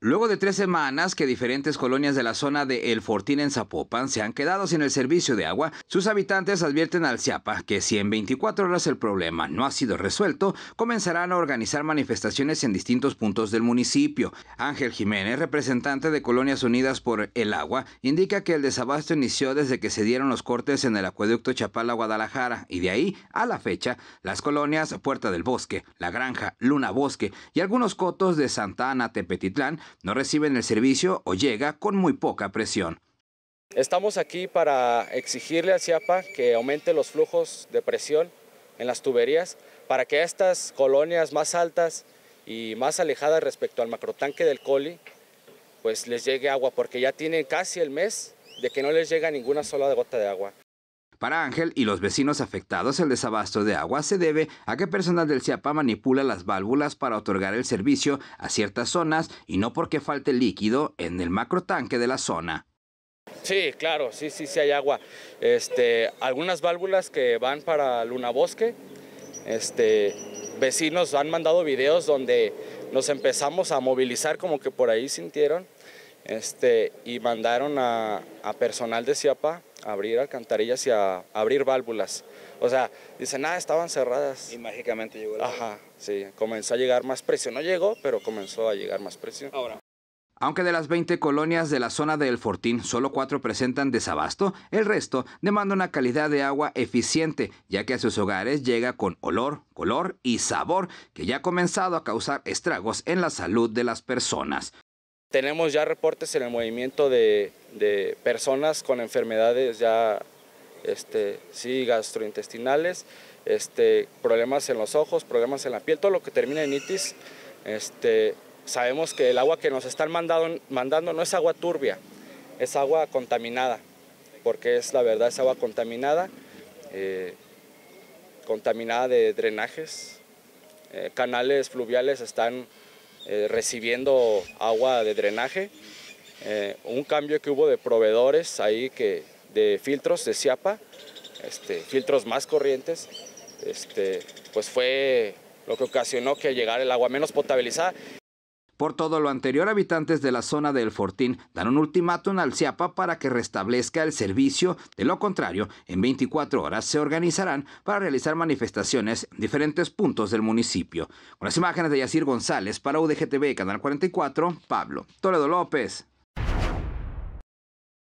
Luego de tres semanas que diferentes colonias de la zona de El Fortín en Zapopan se han quedado sin el servicio de agua, sus habitantes advierten al CIAPA que si en 24 horas el problema no ha sido resuelto, comenzarán a organizar manifestaciones en distintos puntos del municipio. Ángel Jiménez, representante de Colonias Unidas por el Agua, indica que el desabasto inició desde que se dieron los cortes en el acueducto Chapala-Guadalajara y de ahí a la fecha las colonias Puerta del Bosque, La Granja, Luna Bosque y algunos cotos de Santa Ana Tepetitlán no reciben el servicio o llega con muy poca presión. Estamos aquí para exigirle a CIAPA que aumente los flujos de presión en las tuberías para que estas colonias más altas y más alejadas respecto al macrotanque del Coli, pues les llegue agua, porque ya tienen casi el mes de que no les llega ninguna sola gota de agua. Para Ángel y los vecinos afectados, el desabasto de agua se debe a que personal del CIAPA manipula las válvulas para otorgar el servicio a ciertas zonas y no porque falte líquido en el macro tanque de la zona. Sí, claro, sí, sí, sí hay agua. Este, algunas válvulas que van para Luna Bosque, este, vecinos han mandado videos donde nos empezamos a movilizar como que por ahí sintieron este, y mandaron a, personal de CIAPA a abrir alcantarillas y a, abrir válvulas. O sea, dicen, nada ah, estaban cerradas. Y mágicamente llegó Ajá, sí, comenzó a llegar más precio. No llegó, pero comenzó a llegar más precio. Ahora. Aunque de las 20 colonias de la zona de Fortín, solo cuatro presentan desabasto, el resto demanda una calidad de agua eficiente, ya que a sus hogares llega con olor, color y sabor, que ya ha comenzado a causar estragos en la salud de las personas. Tenemos ya reportes en el movimiento de, personas con enfermedades ya, este, sí, gastrointestinales, este, problemas en los ojos, problemas en la piel, todo lo que termina en itis. Este, sabemos que el agua que nos están mandando no es agua turbia, es agua contaminada, porque es la verdad, es agua contaminada, eh, contaminada de drenajes, eh, canales fluviales están eh, recibiendo agua de drenaje. Eh, un cambio que hubo de proveedores ahí que, de filtros de siapa, este, filtros más corrientes, este, pues fue lo que ocasionó que llegara el agua menos potabilizada por todo lo anterior, habitantes de la zona del Fortín dan un ultimátum al CIAPA para que restablezca el servicio. De lo contrario, en 24 horas se organizarán para realizar manifestaciones en diferentes puntos del municipio. Con las imágenes de Yacir González para UDGTV, Canal 44, Pablo Toledo López.